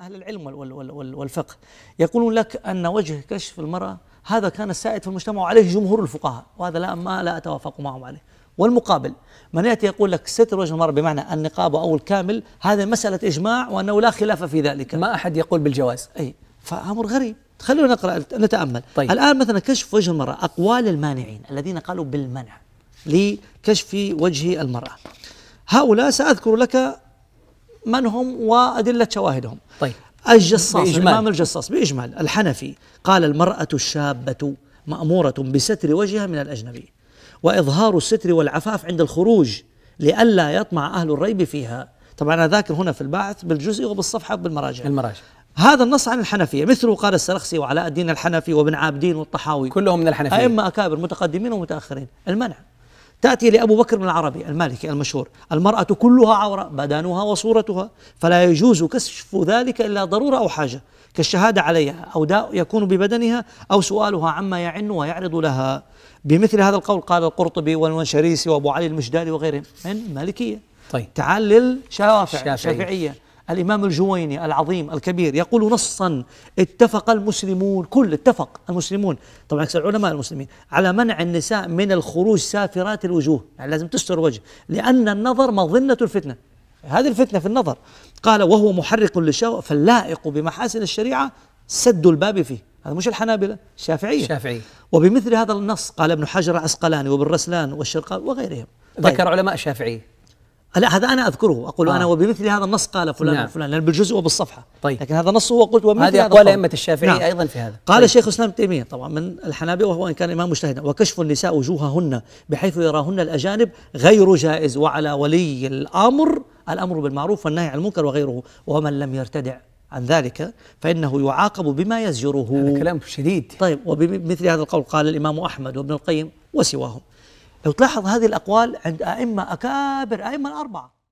أهل العلم والفقه يقولون لك أن وجه كشف المرأة هذا كان السائد في المجتمع وعليه جمهور الفقهاء وهذا لا ما لا أتوافق معهم عليه والمقابل من يأتي يقول لك ستر وجه المرأة بمعنى النقاب أو الكامل هذا مسألة إجماع وأنه لا خلاف في ذلك ما أحد يقول بالجواز أي فأمر غريب خلونا نقرأ نتأمل طيب. الآن مثلا كشف وجه المرأة أقوال المانعين الذين قالوا بالمنع لكشف وجه المرأة هؤلاء سأذكر لك من هم وأدلة شواهدهم طيب الجصاص بإجمال. الإمام الجصاص بإجمال الحنفي قال المرأة الشابة مأمورة بستر وجهها من الأجنبي وإظهار الستر والعفاف عند الخروج لئلا يطمع أهل الريب فيها طبعا أنا ذاكر هنا في الباعث بالجزء وبالصفحة بالمراجع المراجع هذا النص عن الحنفية مثله قال السرخسي وعلاء الدين الحنفي وابن عابدين والطحاوي كلهم من الحنفية أئمة أكابر متقدمين ومتأخرين المنع تأتي لأبو بكر بن العربي المالكي المشهور المرأة كلها عورة بدانها وصورتها فلا يجوز كشف ذلك إلا ضرورة أو حاجة كالشهادة عليها أو داء يكون ببدنها أو سؤالها عما يعن ويعرض لها بمثل هذا القول قال القرطبي والمنشريسي وأبو علي المجدالي وغيرهم من مالكية طيب تعال للشافعية الشافعية الإمام الجويني العظيم الكبير يقول نصا اتفق المسلمون كل اتفق المسلمون طبعا العلماء المسلمين على منع النساء من الخروج سافرات الوجوه يعني لازم تستر وجه لأن النظر مظنة الفتنة هذه الفتنة في النظر قال وهو محرق للشهوة فاللائق بمحاسن الشريعة سد الباب فيه هذا مش الحنابلة الشافعية الشافعية وبمثل هذا النص قال ابن حجر العسقلاني وابن رسلان والشرقاوي وغيرهم طيب. ذكر علماء الشافعية لا هذا انا اذكره اقول آه. انا وبمثل هذا النص قال فلان نعم. فلان لان بالجزء وبالصفحه طيب لكن هذا نص هو قلت وبمثل هذه اقوال ائمه الشافعي نعم. ايضا في هذا قال طيب. شيخ الاسلام ابن تيميه طبعا من الحنابله وهو ان كان امام مجتهدا وكشف النساء وجوههن بحيث يراهن الاجانب غير جائز وعلى ولي الامر الامر بالمعروف والنهي عن المنكر وغيره ومن لم يرتدع عن ذلك فإنه يعاقب بما يزجره هذا كلام شديد طيب وبمثل هذا القول قال الإمام أحمد وابن القيم وسواهم لو تلاحظ هذه الأقوال عند أئمة أكابر أئمة الأربعة